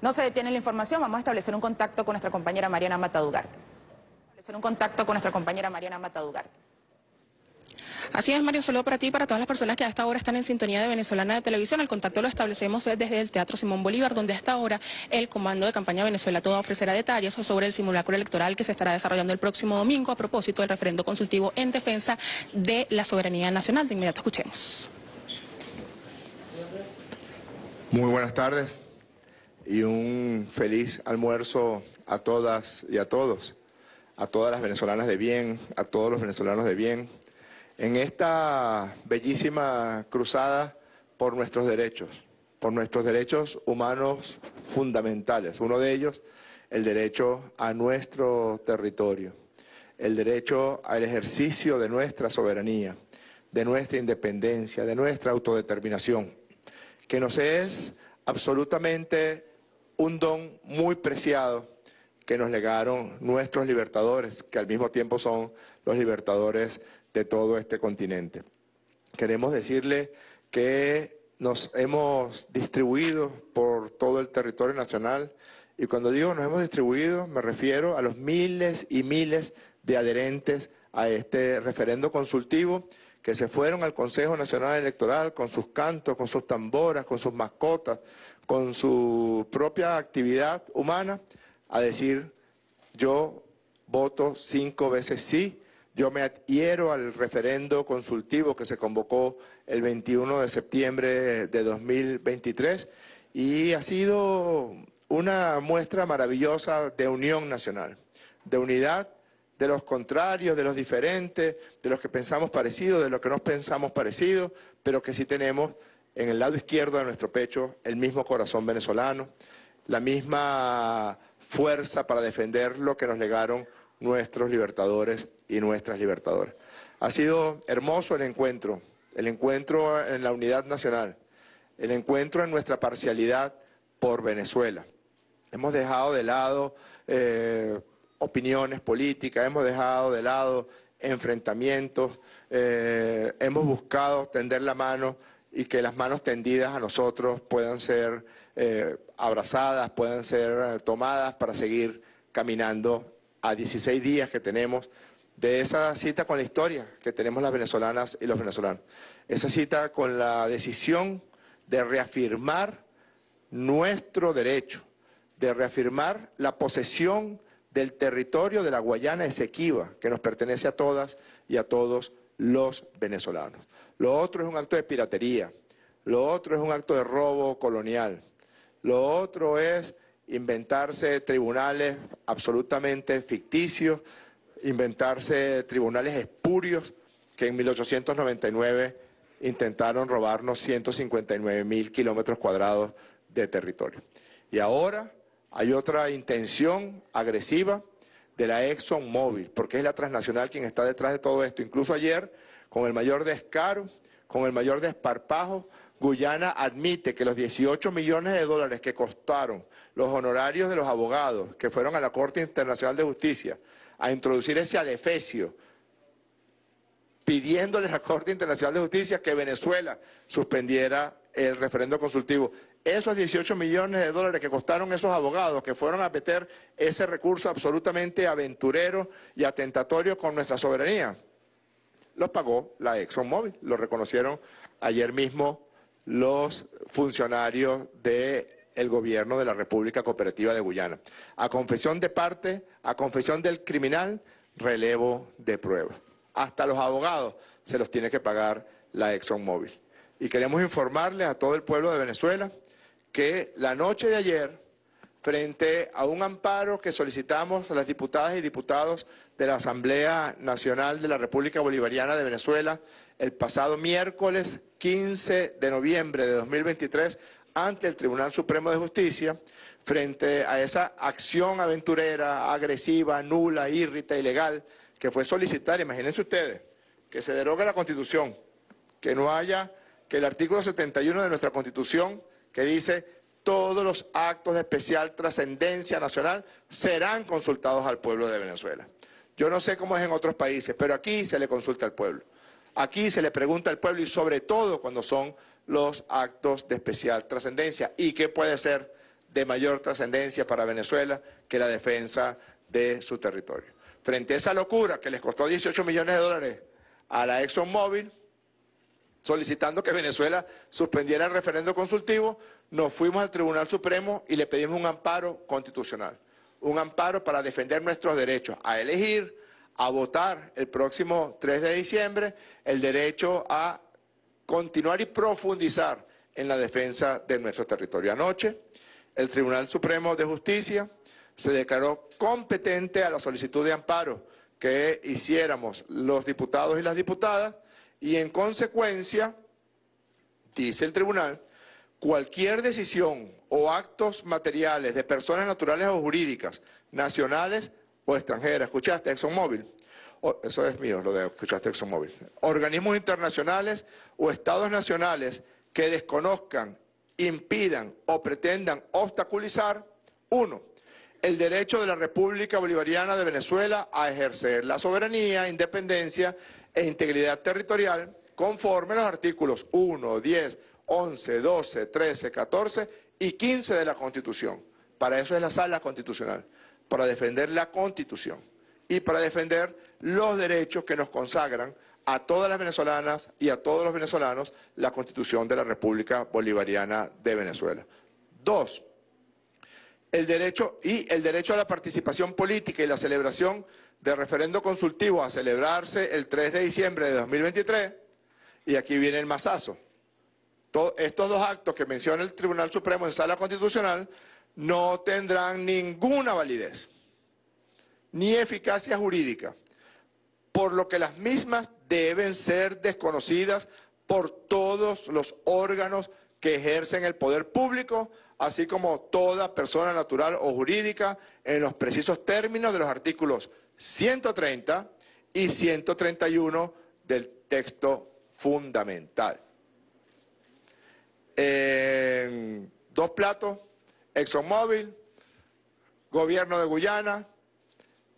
No se detiene la información, vamos a establecer un contacto con nuestra compañera Mariana Matadugarte. Establecer un contacto con nuestra compañera Mariana Matadugarte. Así es, Mario, un saludo para ti y para todas las personas que a esta hora están en sintonía de Venezolana de Televisión. El contacto lo establecemos desde el Teatro Simón Bolívar, donde hasta ahora el Comando de Campaña Venezuela todo ofrecerá detalles sobre el simulacro electoral que se estará desarrollando el próximo domingo a propósito del referendo consultivo en defensa de la soberanía nacional. De inmediato escuchemos. Muy buenas tardes y un feliz almuerzo a todas y a todos, a todas las venezolanas de bien, a todos los venezolanos de bien, en esta bellísima cruzada por nuestros derechos, por nuestros derechos humanos fundamentales. Uno de ellos, el derecho a nuestro territorio, el derecho al ejercicio de nuestra soberanía, de nuestra independencia, de nuestra autodeterminación, que nos es absolutamente un don muy preciado que nos legaron nuestros libertadores, que al mismo tiempo son los libertadores de todo este continente. Queremos decirle que nos hemos distribuido por todo el territorio nacional y cuando digo nos hemos distribuido me refiero a los miles y miles de adherentes a este referendo consultivo que se fueron al Consejo Nacional Electoral con sus cantos, con sus tamboras, con sus mascotas, con su propia actividad humana, a decir, yo voto cinco veces sí, yo me adhiero al referendo consultivo que se convocó el 21 de septiembre de 2023 y ha sido una muestra maravillosa de unión nacional, de unidad de los contrarios, de los diferentes, de los que pensamos parecidos, de los que no pensamos parecidos, pero que sí tenemos en el lado izquierdo de nuestro pecho el mismo corazón venezolano, la misma fuerza para defender lo que nos legaron nuestros libertadores y nuestras libertadoras. Ha sido hermoso el encuentro, el encuentro en la unidad nacional, el encuentro en nuestra parcialidad por Venezuela. Hemos dejado de lado... Eh, opiniones políticas, hemos dejado de lado enfrentamientos, eh, hemos buscado tender la mano y que las manos tendidas a nosotros puedan ser eh, abrazadas, puedan ser eh, tomadas para seguir caminando a 16 días que tenemos de esa cita con la historia que tenemos las venezolanas y los venezolanos. Esa cita con la decisión de reafirmar nuestro derecho, de reafirmar la posesión del territorio de la Guayana Esequiba, que nos pertenece a todas y a todos los venezolanos. Lo otro es un acto de piratería, lo otro es un acto de robo colonial, lo otro es inventarse tribunales absolutamente ficticios, inventarse tribunales espurios que en 1899 intentaron robarnos 159 mil kilómetros cuadrados de territorio. Y ahora hay otra intención agresiva de la ExxonMobil, porque es la transnacional quien está detrás de todo esto. Incluso ayer, con el mayor descaro, con el mayor desparpajo, Guyana admite que los 18 millones de dólares que costaron los honorarios de los abogados que fueron a la Corte Internacional de Justicia a introducir ese adefesio, pidiéndole a la Corte Internacional de Justicia que Venezuela suspendiera el referendo consultivo esos 18 millones de dólares que costaron esos abogados que fueron a meter ese recurso absolutamente aventurero y atentatorio con nuestra soberanía, los pagó la ExxonMobil. Lo reconocieron ayer mismo los funcionarios del gobierno de la República Cooperativa de Guyana. A confesión de parte, a confesión del criminal, relevo de prueba. Hasta los abogados se los tiene que pagar la ExxonMobil. Y queremos informarles a todo el pueblo de Venezuela que la noche de ayer, frente a un amparo que solicitamos a las diputadas y diputados de la Asamblea Nacional de la República Bolivariana de Venezuela el pasado miércoles 15 de noviembre de 2023 ante el Tribunal Supremo de Justicia, frente a esa acción aventurera, agresiva, nula, írrita, ilegal, que fue solicitar, imagínense ustedes, que se derogue la Constitución, que no haya, que el artículo 71 de nuestra Constitución que dice, todos los actos de especial trascendencia nacional serán consultados al pueblo de Venezuela. Yo no sé cómo es en otros países, pero aquí se le consulta al pueblo. Aquí se le pregunta al pueblo y sobre todo cuando son los actos de especial trascendencia. ¿Y qué puede ser de mayor trascendencia para Venezuela que la defensa de su territorio? Frente a esa locura que les costó 18 millones de dólares a la ExxonMobil, solicitando que Venezuela suspendiera el referendo consultivo, nos fuimos al Tribunal Supremo y le pedimos un amparo constitucional, un amparo para defender nuestros derechos a elegir, a votar el próximo 3 de diciembre, el derecho a continuar y profundizar en la defensa de nuestro territorio. Anoche, el Tribunal Supremo de Justicia se declaró competente a la solicitud de amparo que hiciéramos los diputados y las diputadas y en consecuencia, dice el tribunal, cualquier decisión o actos materiales de personas naturales o jurídicas, nacionales o extranjeras, escuchaste, ExxonMobil, oh, eso es mío, lo de escuchaste ExxonMobil, organismos internacionales o estados nacionales que desconozcan, impidan o pretendan obstaculizar, uno, el derecho de la República Bolivariana de Venezuela a ejercer la soberanía, independencia e integridad territorial conforme a los artículos 1, 10, 11, 12, 13, 14 y 15 de la Constitución. Para eso es la sala constitucional, para defender la Constitución y para defender los derechos que nos consagran a todas las venezolanas y a todos los venezolanos la Constitución de la República Bolivariana de Venezuela. Dos, el derecho y el derecho a la participación política y la celebración de referendo consultivo a celebrarse el 3 de diciembre de 2023, y aquí viene el masazo. estos dos actos que menciona el Tribunal Supremo en sala constitucional no tendrán ninguna validez ni eficacia jurídica, por lo que las mismas deben ser desconocidas por todos los órganos que ejercen el poder público, así como toda persona natural o jurídica en los precisos términos de los artículos 130 y 131 del texto fundamental. dos platos, ExxonMobil, Gobierno de Guyana,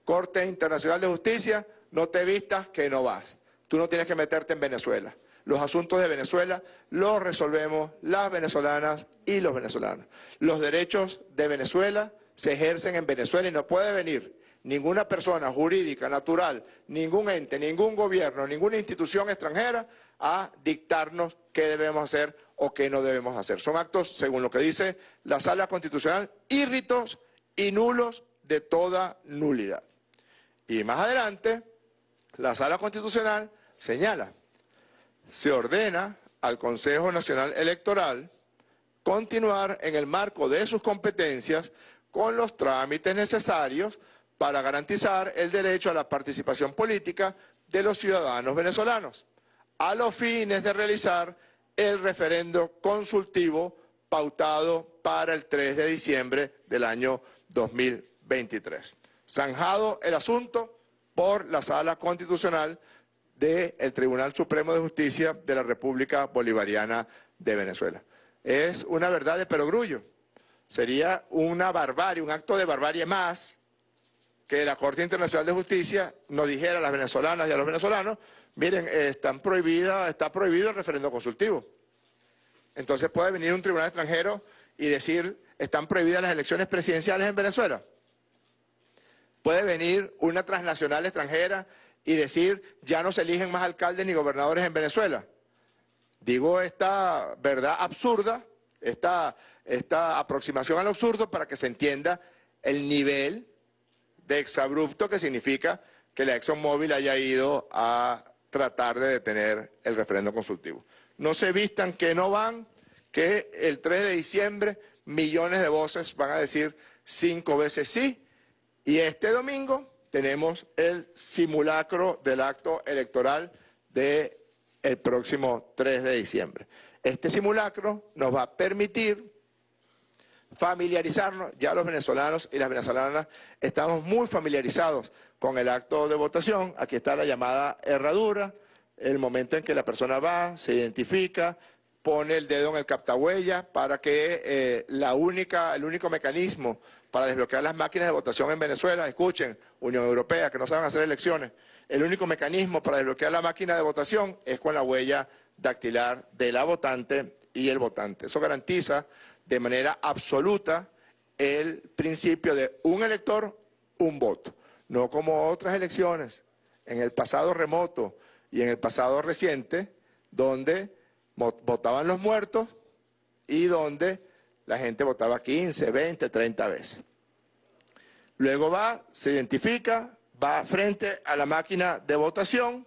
Corte Internacional de Justicia, no te vistas que no vas. Tú no tienes que meterte en Venezuela. Los asuntos de Venezuela los resolvemos las venezolanas y los venezolanos. Los derechos de Venezuela se ejercen en Venezuela y no puede venir ninguna persona jurídica, natural, ningún ente, ningún gobierno, ninguna institución extranjera a dictarnos qué debemos hacer o qué no debemos hacer. Son actos, según lo que dice la sala constitucional, írritos y nulos de toda nulidad. Y más adelante, la sala constitucional señala, se ordena al Consejo Nacional Electoral continuar en el marco de sus competencias con los trámites necesarios para garantizar el derecho a la participación política de los ciudadanos venezolanos, a los fines de realizar el referendo consultivo pautado para el 3 de diciembre del año 2023. Zanjado el asunto por la Sala Constitucional del Tribunal Supremo de Justicia de la República Bolivariana de Venezuela. Es una verdad de perogrullo. Sería una barbarie, un acto de barbarie más que la Corte Internacional de Justicia nos dijera a las venezolanas y a los venezolanos, miren, eh, están prohibida, está prohibido el referendo consultivo. Entonces puede venir un tribunal extranjero y decir, están prohibidas las elecciones presidenciales en Venezuela. Puede venir una transnacional extranjera y decir, ya no se eligen más alcaldes ni gobernadores en Venezuela. Digo esta verdad absurda, esta aproximación al absurdo para que se entienda el nivel de exabrupto, que significa que la ExxonMobil haya ido a tratar de detener el referendo consultivo. No se vistan que no van, que el 3 de diciembre millones de voces van a decir cinco veces sí, y este domingo tenemos el simulacro del acto electoral del próximo 3 de diciembre. Este simulacro nos va a permitir familiarizarnos, ya los venezolanos y las venezolanas estamos muy familiarizados con el acto de votación, aquí está la llamada herradura, el momento en que la persona va, se identifica, pone el dedo en el captahuella para que eh, la única, el único mecanismo para desbloquear las máquinas de votación en Venezuela, escuchen, Unión Europea, que no saben hacer elecciones, el único mecanismo para desbloquear la máquina de votación es con la huella dactilar de la votante y el votante. Eso garantiza de manera absoluta el principio de un elector, un voto, no como otras elecciones en el pasado remoto y en el pasado reciente, donde votaban los muertos y donde la gente votaba 15, 20, 30 veces. Luego va, se identifica, va frente a la máquina de votación,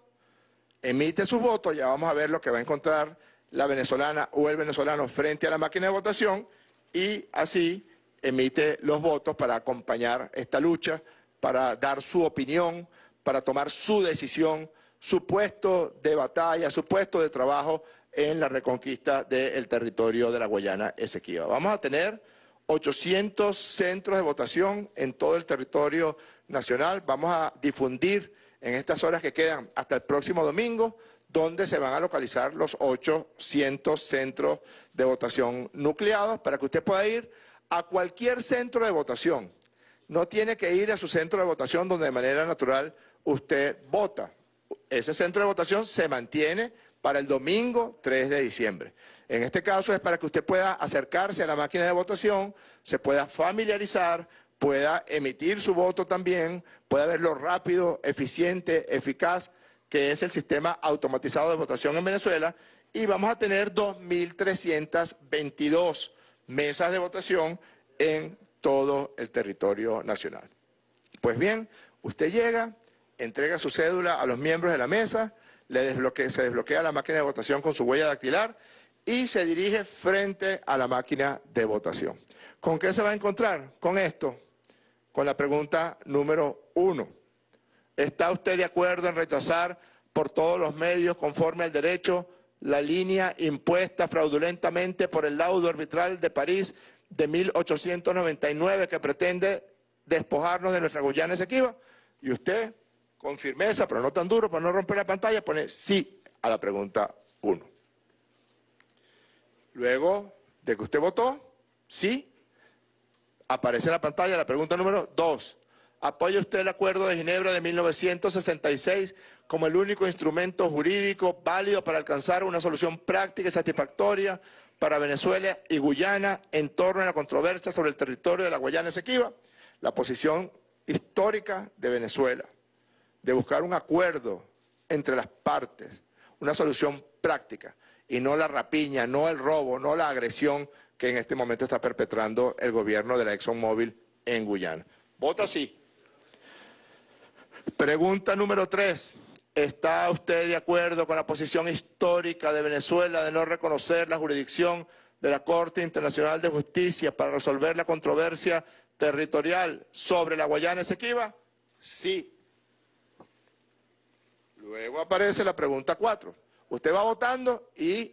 emite su voto, ya vamos a ver lo que va a encontrar la venezolana o el venezolano frente a la máquina de votación y así emite los votos para acompañar esta lucha, para dar su opinión, para tomar su decisión, su puesto de batalla, su puesto de trabajo en la reconquista del territorio de la Guayana Esequiba. Vamos a tener 800 centros de votación en todo el territorio nacional. Vamos a difundir en estas horas que quedan hasta el próximo domingo donde se van a localizar los 800 centros de votación nucleados para que usted pueda ir a cualquier centro de votación. No tiene que ir a su centro de votación donde de manera natural usted vota. Ese centro de votación se mantiene para el domingo 3 de diciembre. En este caso es para que usted pueda acercarse a la máquina de votación, se pueda familiarizar, pueda emitir su voto también, pueda verlo rápido, eficiente, eficaz que es el sistema automatizado de votación en Venezuela, y vamos a tener 2.322 mesas de votación en todo el territorio nacional. Pues bien, usted llega, entrega su cédula a los miembros de la mesa, le se desbloquea la máquina de votación con su huella dactilar y se dirige frente a la máquina de votación. ¿Con qué se va a encontrar? Con esto, con la pregunta número uno. ¿Está usted de acuerdo en rechazar por todos los medios, conforme al derecho, la línea impuesta fraudulentamente por el laudo arbitral de París de 1899 que pretende despojarnos de nuestra Guyana Esequiba? Y usted, con firmeza, pero no tan duro, para no romper la pantalla, pone sí a la pregunta 1. Luego de que usted votó, sí, aparece en la pantalla la pregunta número 2 ¿Apoya usted el Acuerdo de Ginebra de 1966 como el único instrumento jurídico válido para alcanzar una solución práctica y satisfactoria para Venezuela y Guyana en torno a la controversia sobre el territorio de la Guayana Esequiba? La posición histórica de Venezuela de buscar un acuerdo entre las partes, una solución práctica y no la rapiña, no el robo, no la agresión que en este momento está perpetrando el gobierno de la ExxonMobil en Guyana. Vota sí. Pregunta número tres. ¿Está usted de acuerdo con la posición histórica de Venezuela de no reconocer la jurisdicción de la Corte Internacional de Justicia para resolver la controversia territorial sobre la Guayana Esequiba? Sí. Luego aparece la pregunta cuatro. Usted va votando y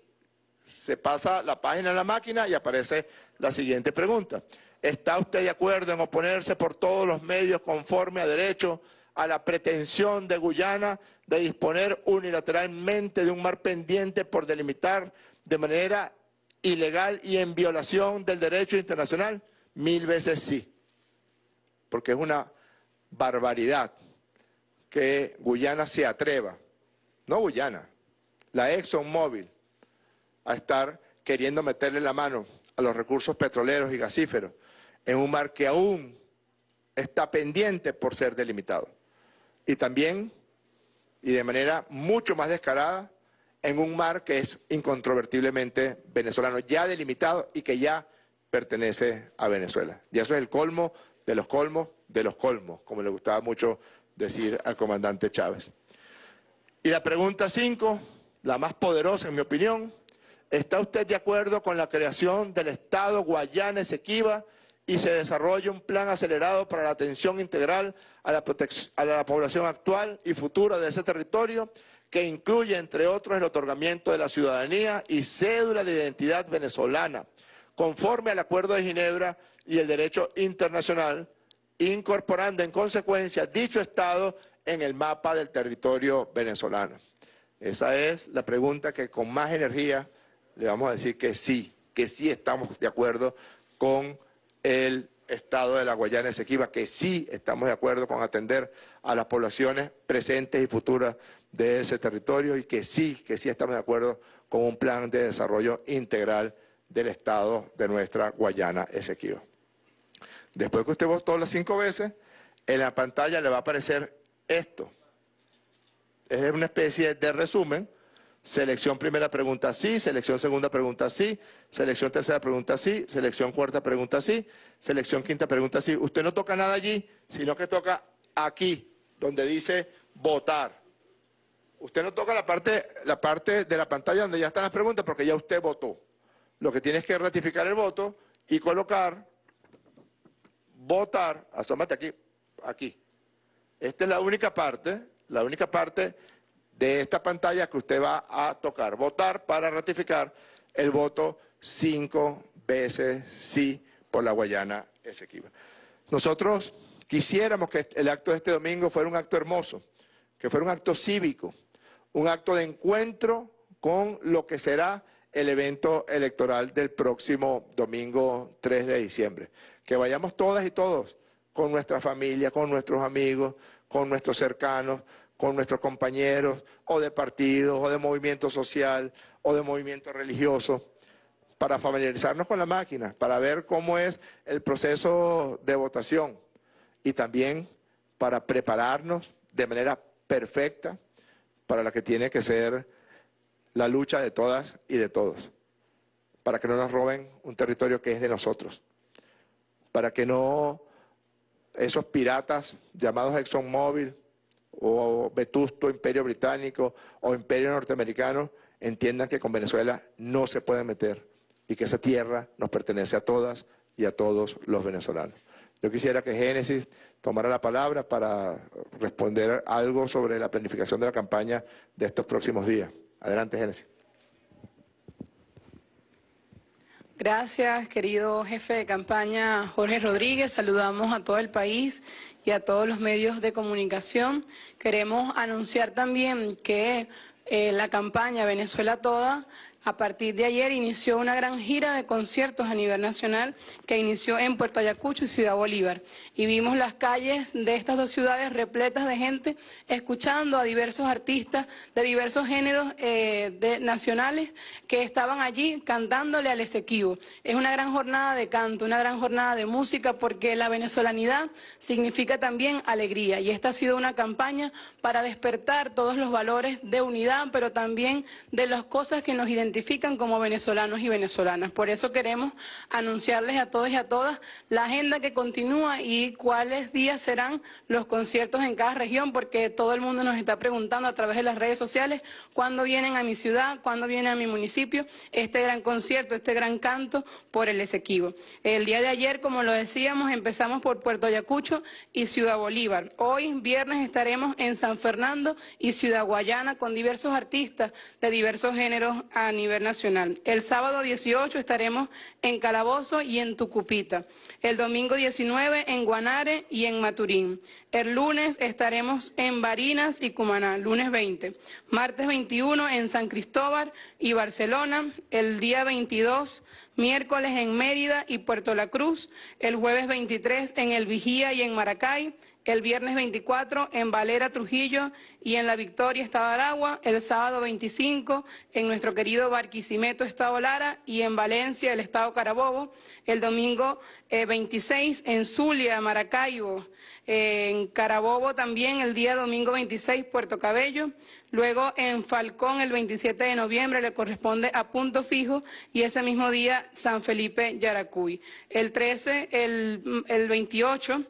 se pasa la página en la máquina y aparece la siguiente pregunta. ¿Está usted de acuerdo en oponerse por todos los medios conforme a derecho? a la pretensión de Guyana de disponer unilateralmente de un mar pendiente por delimitar de manera ilegal y en violación del derecho internacional? Mil veces sí, porque es una barbaridad que Guyana se atreva, no Guyana, la ExxonMobil, a estar queriendo meterle la mano a los recursos petroleros y gasíferos en un mar que aún está pendiente por ser delimitado y también, y de manera mucho más descarada, en un mar que es incontrovertiblemente venezolano, ya delimitado y que ya pertenece a Venezuela. Y eso es el colmo de los colmos de los colmos, como le gustaba mucho decir al comandante Chávez. Y la pregunta cinco la más poderosa en mi opinión, ¿está usted de acuerdo con la creación del Estado Guayana Esequiba y se desarrolla un plan acelerado para la atención integral a la, a la población actual y futura de ese territorio, que incluye, entre otros, el otorgamiento de la ciudadanía y cédula de identidad venezolana, conforme al Acuerdo de Ginebra y el derecho internacional, incorporando en consecuencia dicho Estado en el mapa del territorio venezolano. Esa es la pregunta que con más energía le vamos a decir que sí, que sí estamos de acuerdo con el Estado de la Guayana Esequiba, que sí estamos de acuerdo con atender a las poblaciones presentes y futuras de ese territorio y que sí, que sí estamos de acuerdo con un plan de desarrollo integral del Estado de nuestra Guayana Esequiba. Después que usted votó las cinco veces, en la pantalla le va a aparecer esto. Es una especie de resumen Selección primera pregunta sí, selección segunda pregunta sí, selección tercera pregunta sí, selección cuarta pregunta sí, selección quinta pregunta sí. Usted no toca nada allí, sino que toca aquí, donde dice votar. Usted no toca la parte, la parte de la pantalla donde ya están las preguntas porque ya usted votó. Lo que tiene es que ratificar el voto y colocar, votar, asómate aquí, aquí. Esta es la única parte, la única parte de esta pantalla que usted va a tocar. Votar para ratificar el voto cinco veces sí por la Guayana Esequiba. Nosotros quisiéramos que el acto de este domingo fuera un acto hermoso, que fuera un acto cívico, un acto de encuentro con lo que será el evento electoral del próximo domingo 3 de diciembre. Que vayamos todas y todos con nuestra familia, con nuestros amigos, con nuestros cercanos, con nuestros compañeros o de partidos o de movimiento social o de movimiento religioso para familiarizarnos con la máquina, para ver cómo es el proceso de votación y también para prepararnos de manera perfecta para la que tiene que ser la lucha de todas y de todos, para que no nos roben un territorio que es de nosotros, para que no esos piratas llamados ExxonMobil, o vetusto imperio británico o imperio norteamericano entiendan que con Venezuela no se puede meter y que esa tierra nos pertenece a todas y a todos los venezolanos. Yo quisiera que Génesis tomara la palabra para responder algo sobre la planificación de la campaña de estos próximos días. Adelante, Génesis. Gracias, querido jefe de campaña Jorge Rodríguez. Saludamos a todo el país y a todos los medios de comunicación. Queremos anunciar también que eh, la campaña Venezuela Toda a partir de ayer inició una gran gira de conciertos a nivel nacional que inició en Puerto Ayacucho y Ciudad Bolívar. Y vimos las calles de estas dos ciudades repletas de gente escuchando a diversos artistas de diversos géneros eh, nacionales que estaban allí cantándole al Esequibo. Es una gran jornada de canto, una gran jornada de música porque la venezolanidad significa también alegría. Y esta ha sido una campaña para despertar todos los valores de unidad, pero también de las cosas que nos identifican identifican como venezolanos y venezolanas. Por eso queremos anunciarles a todos y a todas la agenda que continúa y cuáles días serán los conciertos en cada región, porque todo el mundo nos está preguntando a través de las redes sociales cuándo vienen a mi ciudad, cuándo vienen a mi municipio este gran concierto, este gran canto por el Esequibo. El día de ayer, como lo decíamos, empezamos por Puerto Ayacucho y Ciudad Bolívar. Hoy, viernes, estaremos en San Fernando y Ciudad Guayana con diversos artistas de diversos géneros a nivel nacional. El sábado 18 estaremos en Calabozo y en Tucupita. El domingo 19 en Guanare y en Maturín. El lunes estaremos en Barinas y Cumaná, lunes 20. Martes 21 en San Cristóbal y Barcelona. El día 22 miércoles en Mérida y Puerto La Cruz. El jueves 23 en El Vigía y en Maracay el viernes 24 en Valera Trujillo y en La Victoria, Estado Aragua, el sábado 25 en nuestro querido Barquisimeto, Estado Lara y en Valencia, el Estado Carabobo, el domingo 26 eh, en Zulia, Maracaibo, en Carabobo también el día domingo 26 Puerto Cabello, luego en Falcón el 27 de noviembre le corresponde a Punto Fijo y ese mismo día San Felipe Yaracuy. El 13, el 28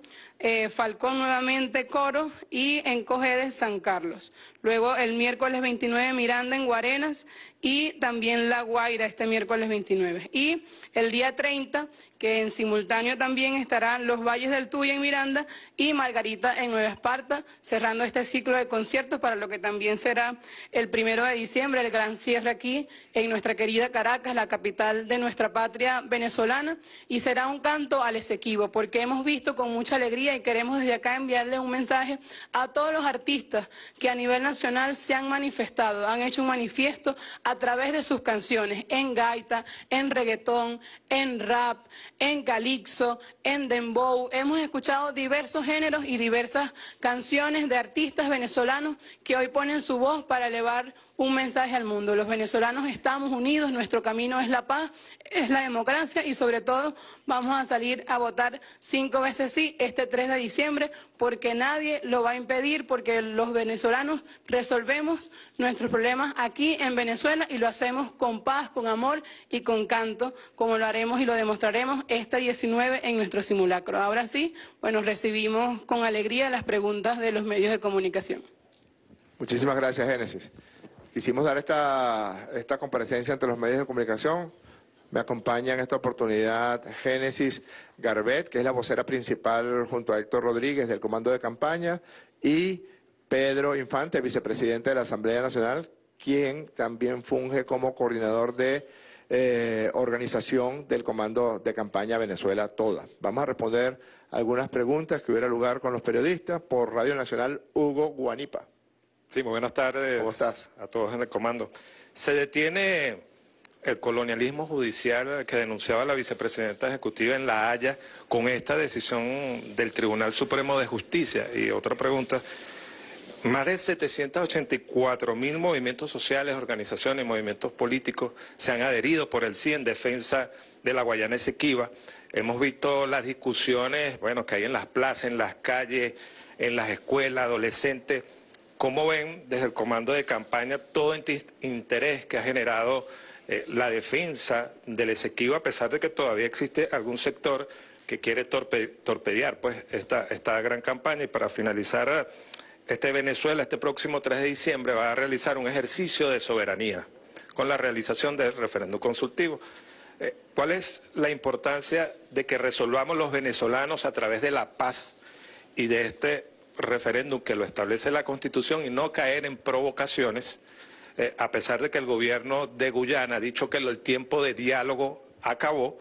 eh, Falcón nuevamente Coro y en Cojedes San Carlos. Luego el miércoles 29 Miranda en Guarenas y también La Guaira este miércoles 29. Y el día 30, que en simultáneo también estarán Los Valles del Tuya en Miranda y Margarita en Nueva Esparta, cerrando este ciclo de conciertos para lo que también será el primero de diciembre, el gran cierre aquí en nuestra querida Caracas, la capital de nuestra patria venezolana, y será un canto al Esequibo, porque hemos visto con mucha alegría y queremos desde acá enviarle un mensaje a todos los artistas que a nivel nacional se han manifestado, han hecho un manifiesto, a través de sus canciones en gaita, en reggaetón, en rap, en calixo, en dembow. Hemos escuchado diversos géneros y diversas canciones de artistas venezolanos que hoy ponen su voz para elevar un mensaje al mundo. Los venezolanos estamos unidos, nuestro camino es la paz, es la democracia y sobre todo vamos a salir a votar cinco veces sí este 3 de diciembre porque nadie lo va a impedir, porque los venezolanos resolvemos nuestros problemas aquí en Venezuela y lo hacemos con paz, con amor y con canto, como lo haremos y lo demostraremos este 19 en nuestro simulacro. Ahora sí, bueno, recibimos con alegría las preguntas de los medios de comunicación. Muchísimas gracias, Génesis. Quisimos dar esta, esta comparecencia entre los medios de comunicación. Me acompaña en esta oportunidad Génesis Garbet, que es la vocera principal junto a Héctor Rodríguez del Comando de Campaña, y Pedro Infante, vicepresidente de la Asamblea Nacional, quien también funge como coordinador de eh, organización del Comando de Campaña Venezuela Toda. Vamos a responder algunas preguntas que hubiera lugar con los periodistas por Radio Nacional Hugo Guanipa. Sí, muy buenas tardes. A todos en el comando. Se detiene el colonialismo judicial que denunciaba la vicepresidenta ejecutiva en La Haya con esta decisión del Tribunal Supremo de Justicia. Y otra pregunta, más de 784 mil movimientos sociales, organizaciones, y movimientos políticos se han adherido por el sí en defensa de la Guayana Esequiba. Hemos visto las discusiones, bueno, que hay en las plazas, en las calles, en las escuelas, adolescentes ¿Cómo ven desde el comando de campaña todo interés que ha generado eh, la defensa del Esequibo, a pesar de que todavía existe algún sector que quiere torpedear pues, esta, esta gran campaña? Y para finalizar, este Venezuela, este próximo 3 de diciembre, va a realizar un ejercicio de soberanía con la realización del referéndum consultivo. Eh, ¿Cuál es la importancia de que resolvamos los venezolanos a través de la paz y de este referéndum que lo establece la Constitución y no caer en provocaciones, eh, a pesar de que el gobierno de Guyana ha dicho que el tiempo de diálogo acabó,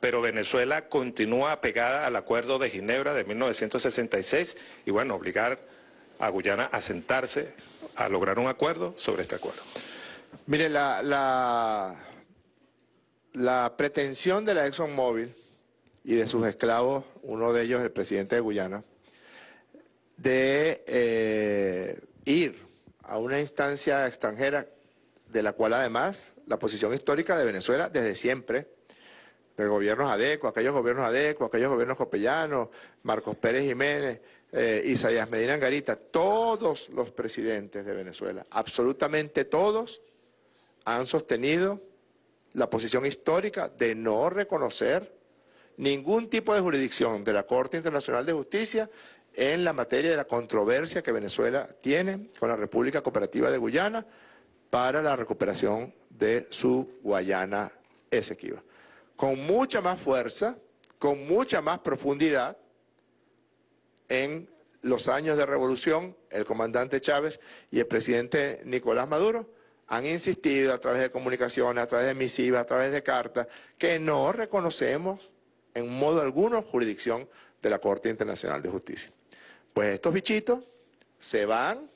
pero Venezuela continúa pegada al Acuerdo de Ginebra de 1966 y bueno, obligar a Guyana a sentarse a lograr un acuerdo sobre este acuerdo. Mire, la, la, la pretensión de la ExxonMobil y de sus esclavos, uno de ellos el presidente de Guyana, de eh, ir a una instancia extranjera de la cual además la posición histórica de Venezuela desde siempre, de gobiernos adecuados, aquellos gobiernos adecuados, aquellos gobiernos copellanos, Marcos Pérez Jiménez, eh, Isaías Medina Garita, todos los presidentes de Venezuela, absolutamente todos, han sostenido la posición histórica de no reconocer ningún tipo de jurisdicción de la Corte Internacional de Justicia en la materia de la controversia que Venezuela tiene con la República Cooperativa de Guyana para la recuperación de su Guayana Esequiba. Con mucha más fuerza, con mucha más profundidad, en los años de revolución, el comandante Chávez y el presidente Nicolás Maduro han insistido a través de comunicaciones, a través de misivas, a través de cartas, que no reconocemos en modo alguno jurisdicción de la Corte Internacional de Justicia. Pues estos bichitos se van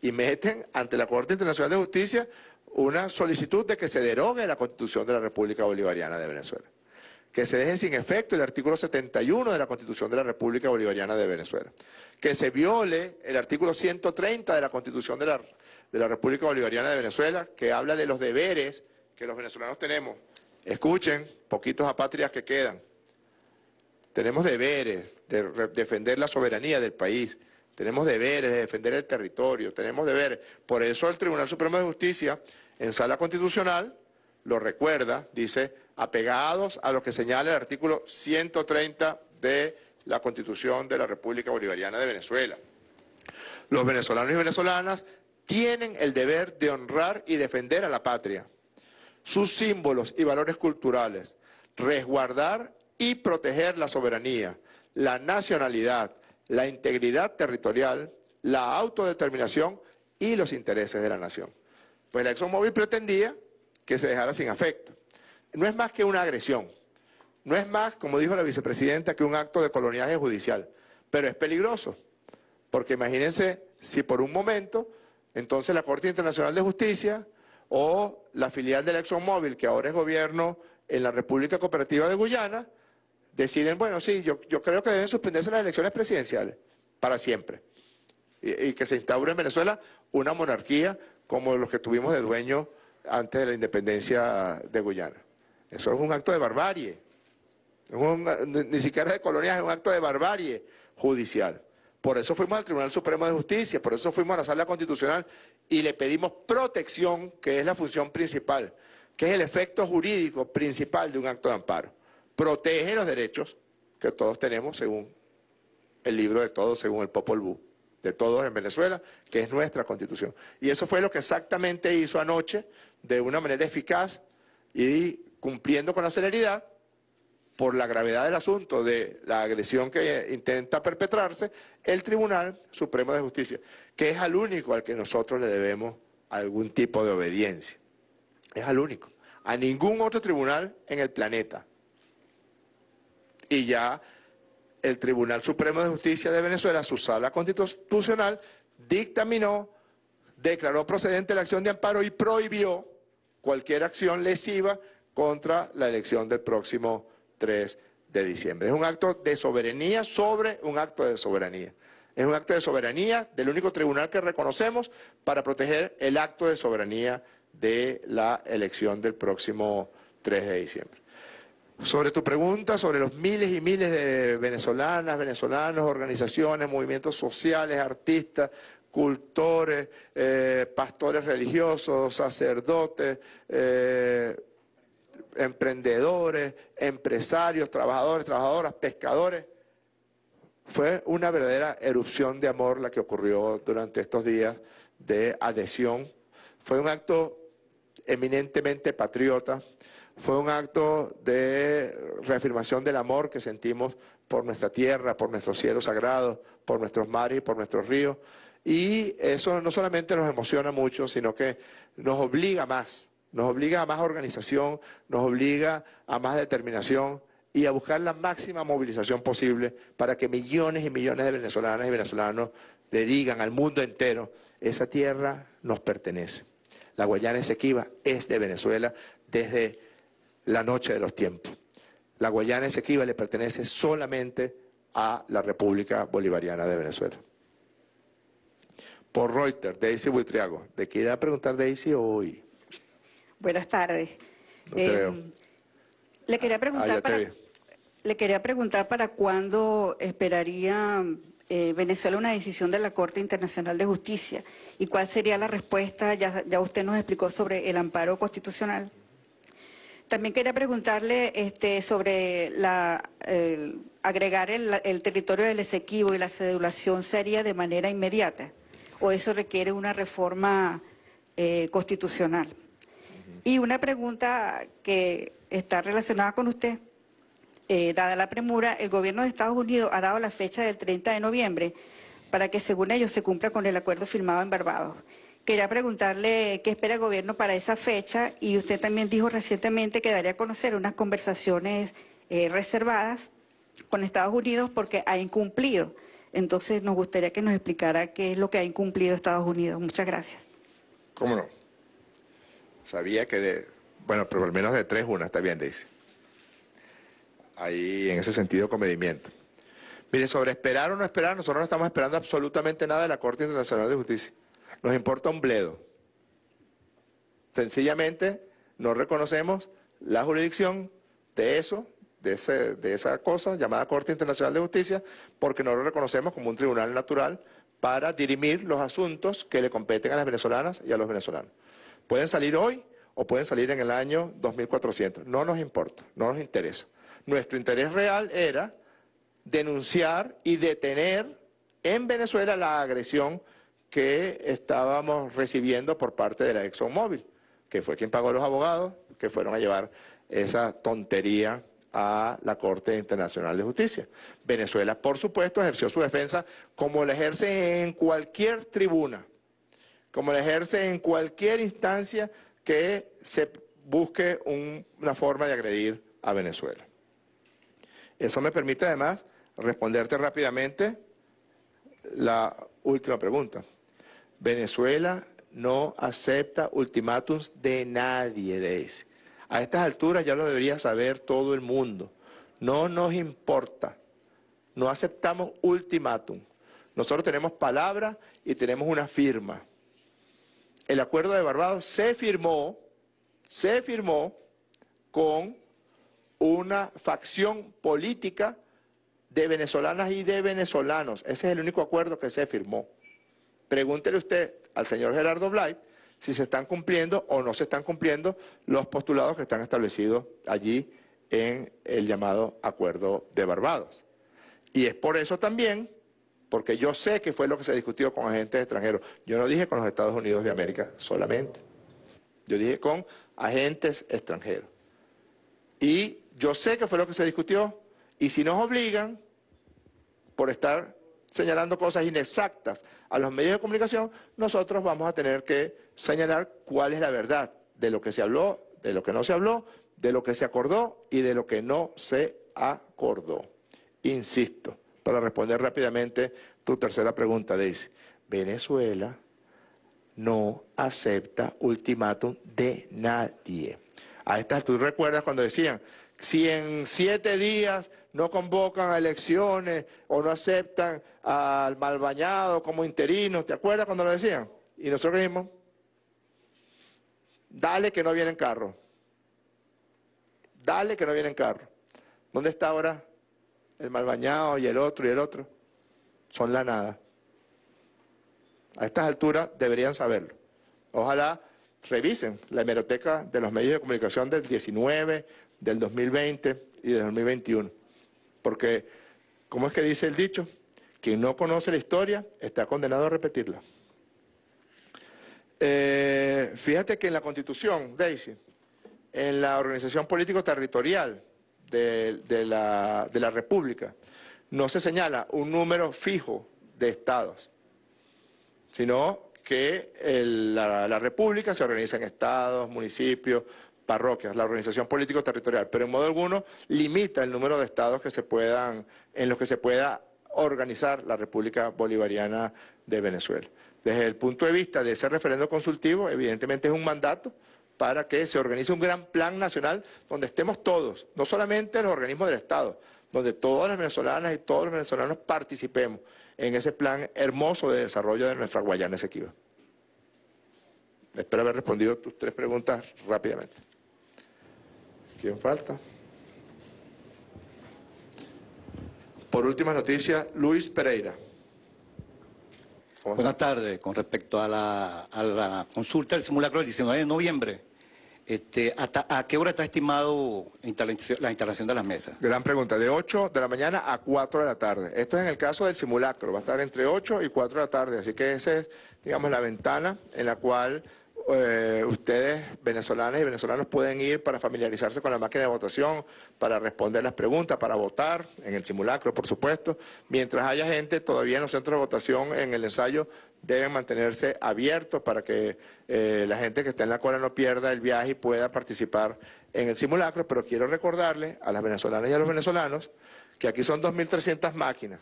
y meten ante la Corte Internacional de Justicia una solicitud de que se derogue la Constitución de la República Bolivariana de Venezuela. Que se deje sin efecto el artículo 71 de la Constitución de la República Bolivariana de Venezuela. Que se viole el artículo 130 de la Constitución de la, de la República Bolivariana de Venezuela, que habla de los deberes que los venezolanos tenemos. Escuchen, poquitos apátridas que quedan. Tenemos deberes de defender la soberanía del país, tenemos deberes de defender el territorio, tenemos deberes. Por eso el Tribunal Supremo de Justicia, en sala constitucional, lo recuerda, dice, apegados a lo que señala el artículo 130 de la Constitución de la República Bolivariana de Venezuela. Los venezolanos y venezolanas tienen el deber de honrar y defender a la patria, sus símbolos y valores culturales, resguardar y proteger la soberanía, la nacionalidad, la integridad territorial, la autodeterminación y los intereses de la nación. Pues la ExxonMobil pretendía que se dejara sin afecto. No es más que una agresión, no es más, como dijo la vicepresidenta, que un acto de coloniaje judicial, pero es peligroso, porque imagínense si por un momento, entonces la Corte Internacional de Justicia o la filial de la ExxonMobil, que ahora es gobierno en la República Cooperativa de Guyana, deciden, bueno, sí, yo, creo que deben suspenderse las elecciones presidenciales para siempre y, que se instaure en Venezuela una monarquía como los que tuvimos de dueño antes de la independencia de Guyana. Eso es un acto de barbarie, ni siquiera de colonias, es un acto de barbarie judicial. Por eso fuimos al Tribunal Supremo de Justicia, por eso fuimos a la Sala Constitucional y le pedimos protección, que es la función principal, que es el efecto jurídico principal de un acto de amparo protege los derechos que todos tenemos según el libro de todos, según el Popol Vuh, de todos en Venezuela, que es nuestra constitución. Y eso fue lo que exactamente hizo anoche, de una manera eficaz y cumpliendo con la celeridad, por la gravedad del asunto, de la agresión que intenta perpetrarse, el Tribunal Supremo de Justicia, que es al único al que nosotros le debemos algún tipo de obediencia. Es al único. A ningún otro tribunal en el planeta y ya el Tribunal Supremo de Justicia de Venezuela, su sala constitucional, dictaminó, declaró procedente la acción de amparo y prohibió cualquier acción lesiva contra la elección del próximo 3 de diciembre. Es un acto de soberanía sobre un acto de soberanía. Es un acto de soberanía del único tribunal que reconocemos para proteger el acto de soberanía de la elección del próximo 3 de diciembre. Sobre tu pregunta, sobre los miles y miles de venezolanas, venezolanos, organizaciones, movimientos sociales, artistas, cultores, eh, pastores religiosos, sacerdotes, eh, emprendedores, empresarios, trabajadores, trabajadoras, pescadores. Fue una verdadera erupción de amor la que ocurrió durante estos días de adhesión. Fue un acto eminentemente patriota, fue un acto de reafirmación del amor que sentimos por nuestra tierra, por nuestros cielos sagrados, por nuestros mares y por nuestros ríos. Y eso no solamente nos emociona mucho, sino que nos obliga más, nos obliga a más organización, nos obliga a más determinación y a buscar la máxima movilización posible para que millones y millones de venezolanas y venezolanos le digan al mundo entero, esa tierra nos pertenece. La Guayana Esequiba es de Venezuela desde la noche de los tiempos. La Guayana Esequiba le pertenece solamente a la República Bolivariana de Venezuela. Por Reuters, Daisy Buitriago. ¿De qué iba a preguntar Daisy hoy? Buenas tardes. Em, le quería ah, preguntar para... Le quería preguntar para cuándo esperaría eh, Venezuela una decisión de la Corte Internacional de Justicia y cuál sería la respuesta. ya usted nos explicó sobre el amparo constitucional. También quería preguntarle este, sobre la, agregar el, territorio del Esequibo y la cedulación sería de manera inmediata, o eso requiere una reforma eh, constitucional. Y una pregunta que está relacionada con usted. Eh, dada la premura, el gobierno de Estados Unidos ha dado la fecha del 30 de noviembre para que, según ellos, se cumpla con el acuerdo firmado en Barbados. Quería preguntarle qué espera el gobierno para esa fecha y usted también dijo recientemente que daría a conocer unas conversaciones eh, reservadas con Estados Unidos porque ha incumplido. Entonces nos gustaría que nos explicara qué es lo que ha incumplido Estados Unidos. Muchas gracias. ¿Cómo no? Sabía que de, bueno, pero al menos de tres una está bien, dice. Ahí en ese sentido comedimiento. Mire, sobre esperar o no esperar, nosotros no estamos esperando absolutamente nada de la Corte Internacional de Justicia. Nos importa un bledo. Sencillamente no reconocemos la jurisdicción de eso, de, de esa cosa llamada Corte Internacional de Justicia, porque no lo reconocemos como un tribunal natural para dirimir los asuntos que le competen a las venezolanas y a los venezolanos. Pueden salir hoy o pueden salir en el año 2400. No nos importa, no nos interesa. Nuestro interés real era denunciar y detener en Venezuela la agresión que estábamos recibiendo por parte de la ExxonMobil, que fue quien pagó los abogados que fueron a llevar esa tontería a la Corte Internacional de Justicia. Venezuela, por supuesto, ejerció su defensa como la ejerce en cualquier tribuna, como la ejerce en cualquier instancia que se busque una forma de agredir a Venezuela. Eso me permite además responderte rápidamente la última pregunta. Venezuela no acepta ultimátums de nadie, de ese. A estas alturas ya lo debería saber todo el mundo. No nos importa. No aceptamos ultimátum. Nosotros tenemos palabra y tenemos una firma. El acuerdo de Barbados se firmó, se firmó con una facción política de venezolanas y de venezolanos. Ese es el único acuerdo que se firmó. Pregúntele usted al señor Gerardo Blay si se están cumpliendo o no se están cumpliendo los postulados que están establecidos allí en el llamado Acuerdo de Barbados. Y es por eso también, porque yo sé que fue lo que se discutió con agentes extranjeros. Yo no dije con los Estados Unidos de América solamente. Yo dije con agentes extranjeros. Y yo sé que fue lo que se discutió. Y si nos obligan, por estar señalando cosas inexactas a los medios de comunicación, nosotros vamos a tener que señalar cuál es la verdad de lo que se habló, de lo que no se habló, de lo que se acordó y de lo que no se acordó. Insisto, para responder rápidamente tu tercera pregunta, ...dice, Venezuela no acepta ultimátum de nadie. A estas tú recuerdas cuando decían, si en siete días no convocan a elecciones o no aceptan al malbañado como interino. ¿Te acuerdas cuando lo decían? Y nosotros dijimos, dale que no vienen carro. Dale que no vienen carro. ¿Dónde está ahora el malbañado y el otro y el otro? Son la nada. A estas alturas deberían saberlo. Ojalá revisen la hemeroteca de los medios de comunicación del 19, del 2020 y del 2021. Porque, ¿cómo es que dice el dicho? Quien no conoce la historia está condenado a repetirla. Eh, fíjate que en la Constitución, Daisy, en la organización político-territorial de, la, República, no se señala un número fijo de estados, sino que la, la, República se organiza en estados, municipios, parroquias, la organización político-territorial, pero en modo alguno limita el número de estados que se puedan, en los que se pueda organizar la República Bolivariana de Venezuela. Desde el punto de vista de ese referendo consultivo, evidentemente es un mandato para que se organice un gran plan nacional donde estemos todos, no solamente los organismos del Estado, donde todas las venezolanas y todos los venezolanos participemos en ese plan hermoso de desarrollo de nuestra Guayana Esequiba. Espero haber respondido tus tres preguntas rápidamente. ¿Quién falta? Por última noticia, Luis Pereira. Buenas tardes. Con respecto a la, a la, consulta del simulacro del 19 de noviembre, este, ¿hasta a qué hora está estimado la instalación de las mesas? Gran pregunta. De 8 de la mañana a 4 de la tarde. Esto es en el caso del simulacro. Va a estar entre 8 y 4 de la tarde. Así que esa es, digamos, la ventana en la cual eh, ustedes, venezolanas y venezolanos, pueden ir para familiarizarse con la máquina de votación, para responder las preguntas, para votar en el simulacro, por supuesto. Mientras haya gente todavía en los centros de votación, en el ensayo, deben mantenerse abiertos para que eh, la gente que está en la cola no pierda el viaje y pueda participar en el simulacro. Pero quiero recordarle a las venezolanas y a los venezolanos que aquí son 2.300 máquinas,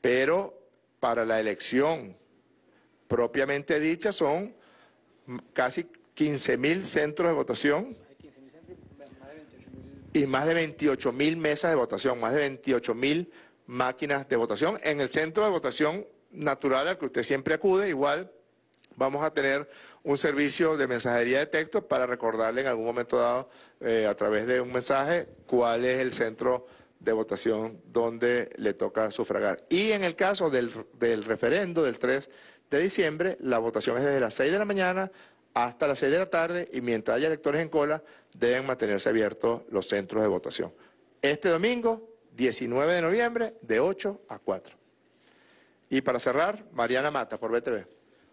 pero para la elección propiamente dicha son casi 15.000 centros de votación y más de 28.000 mesas de votación, más de 28.000 máquinas de votación. En el centro de votación natural al que usted siempre acude, igual vamos a tener un servicio de mensajería de texto para recordarle en algún momento dado eh, a través de un mensaje cuál es el centro de votación donde le toca sufragar. Y en el caso del, del referendo del 3 de diciembre. La votación es desde las 6 de la mañana hasta las 6 de la tarde y mientras haya electores en cola deben mantenerse abiertos los centros de votación. Este domingo, 19 de noviembre, de 8 a 4. Y para cerrar, Mariana Mata por BTV.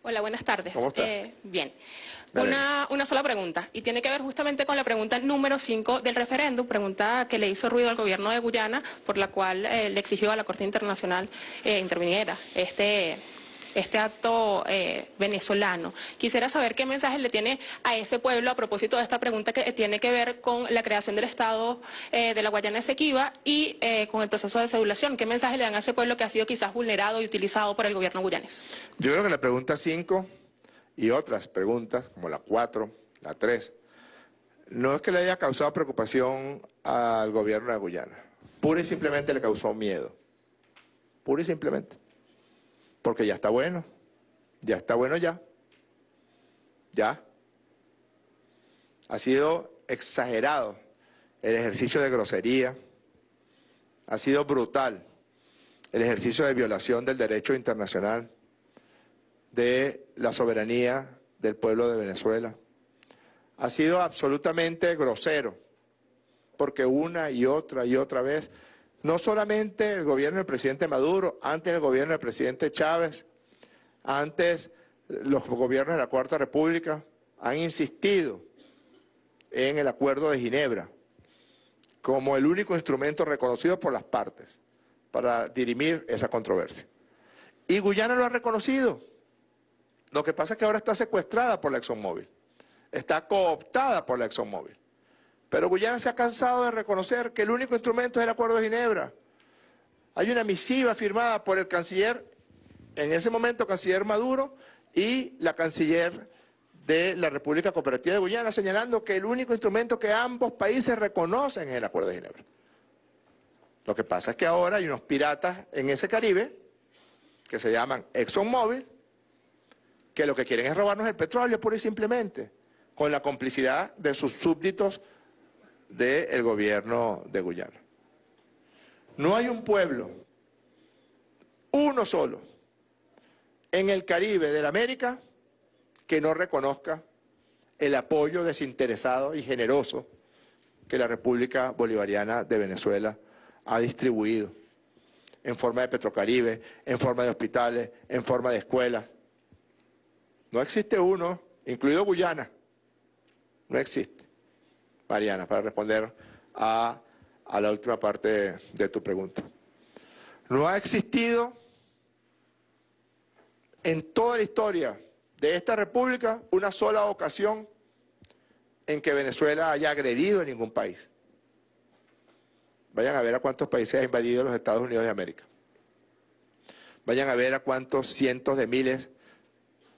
Hola, buenas tardes. Eh, bien. Una, una, sola pregunta, y tiene que ver justamente con la pregunta número 5 del referéndum, pregunta que le hizo ruido al gobierno de Guyana, por la cual eh, le exigió a la Corte Internacional eh, interviniera este este acto eh, venezolano. Quisiera saber qué mensaje le tiene a ese pueblo a propósito de esta pregunta que tiene que ver con la creación del Estado eh, de la Guayana Esequiba y eh, con el proceso de sedulación. ¿Qué mensaje le dan a ese pueblo que ha sido quizás vulnerado y utilizado por el gobierno guyanés? Yo creo que la pregunta 5 y otras preguntas, como la 4, la 3, no es que le haya causado preocupación al gobierno de Guyana. Pura y simplemente le causó miedo. Pura y simplemente. Porque ya está bueno. Ya está bueno ya. Ya. Ha sido exagerado el ejercicio de grosería. Ha sido brutal el ejercicio de violación del derecho internacional, de la soberanía del pueblo de Venezuela. Ha sido absolutamente grosero, porque una y otra y otra vez no solamente el gobierno del presidente Maduro, antes el gobierno del presidente Chávez, antes los gobiernos de la Cuarta República han insistido en el Acuerdo de Ginebra como el único instrumento reconocido por las partes para dirimir esa controversia. Y Guyana lo ha reconocido. Lo que pasa es que ahora está secuestrada por la ExxonMobil. Está cooptada por la ExxonMobil. Pero Guyana se ha cansado de reconocer que el único instrumento es el Acuerdo de Ginebra. Hay una misiva firmada por el canciller, en ese momento canciller Maduro, y la canciller de la República Cooperativa de Guyana, señalando que el único instrumento que ambos países reconocen es el Acuerdo de Ginebra. Lo que pasa es que ahora hay unos piratas en ese Caribe, que se llaman ExxonMobil, que lo que quieren es robarnos el petróleo, pura y simplemente, con la complicidad de sus súbditos del gobierno de Guyana. No hay un pueblo, uno solo, en el Caribe de la América que no reconozca el apoyo desinteresado y generoso que la República Bolivariana de Venezuela ha distribuido en forma de Petrocaribe, en forma de hospitales, en forma de escuelas. No existe uno, incluido Guyana, no existe. Mariana, para responder a, la última parte de, tu pregunta. No ha existido en toda la historia de esta república una sola ocasión en que Venezuela haya agredido a ningún país. Vayan a ver a cuántos países ha invadido los Estados Unidos de América. Vayan a ver a cuántos cientos de miles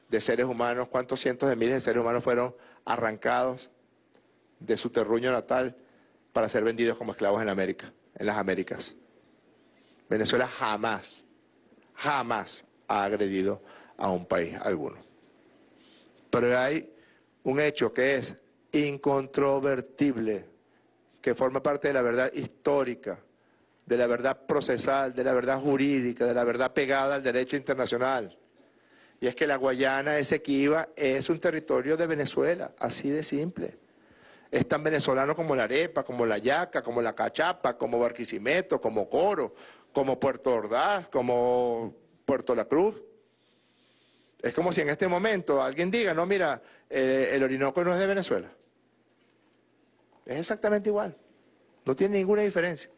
de seres humanos, cuántos cientos de miles de seres humanos fueron arrancados, de su terruño natal para ser vendidos como esclavos en América, en las Américas. Venezuela jamás, jamás ha agredido a un país alguno. Pero hay un hecho que es incontrovertible, que forma parte de la verdad histórica, de la verdad procesal, de la verdad jurídica, de la verdad pegada al derecho internacional. Y es que la Guayana Esequiba es un territorio de Venezuela, así de simple es tan venezolano como la arepa, como la yaca, como la cachapa, como Barquisimeto, como Coro, como Puerto Ordaz, como Puerto La Cruz. Es como si en este momento alguien diga, no, mira, eh, el Orinoco no es de Venezuela. Es exactamente igual. No tiene ninguna diferencia.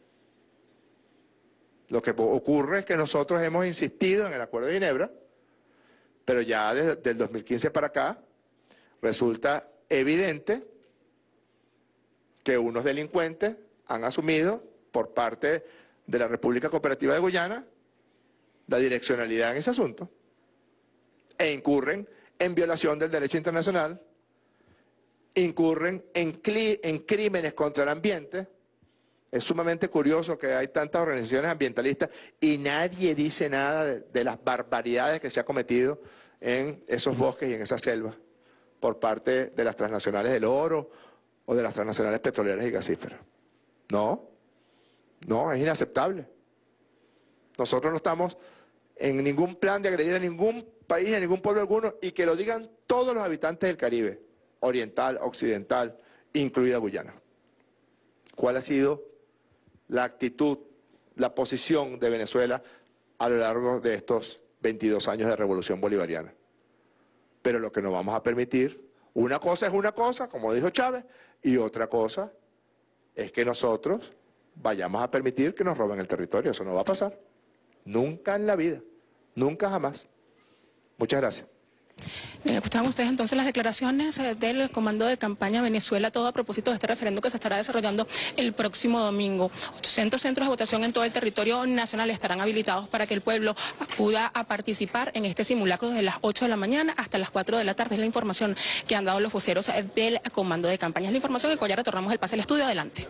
Lo que ocurre es que nosotros hemos insistido en el Acuerdo de Ginebra, pero ya desde el 2015 para acá resulta evidente que unos delincuentes han asumido por parte de la República Cooperativa de Guyana la direccionalidad en ese asunto e incurren en violación del derecho internacional, incurren en, en crímenes contra el ambiente. Es sumamente curioso que hay tantas organizaciones ambientalistas y nadie dice nada de, las barbaridades que se ha cometido en esos bosques y en esas selvas por parte de las transnacionales del oro, o de las transnacionales petroleras y gasíferas. No, no, es inaceptable. Nosotros no estamos en ningún plan de agredir a ningún país, a ningún pueblo alguno, y que lo digan todos los habitantes del Caribe, oriental, occidental, incluida Guyana. ¿Cuál ha sido la actitud, la posición de Venezuela a lo largo de estos 22 años de revolución bolivariana? Pero lo que no vamos a permitir, una cosa es una cosa, como dijo Chávez, y otra cosa es que nosotros vayamos a permitir que nos roben el territorio. Eso no va a pasar. Nunca en la vida. Nunca jamás. Muchas gracias. Eh, escuchaban ustedes entonces las declaraciones eh, del Comando de Campaña Venezuela, todo a propósito de este referendo que se estará desarrollando el próximo domingo. 800 centros de votación en todo el territorio nacional estarán habilitados para que el pueblo acuda a participar en este simulacro desde las 8 de la mañana hasta las 4 de la tarde. Es la información que han dado los voceros eh, del Comando de Campaña. Es la información que ya retornamos el pase del estudio. Adelante.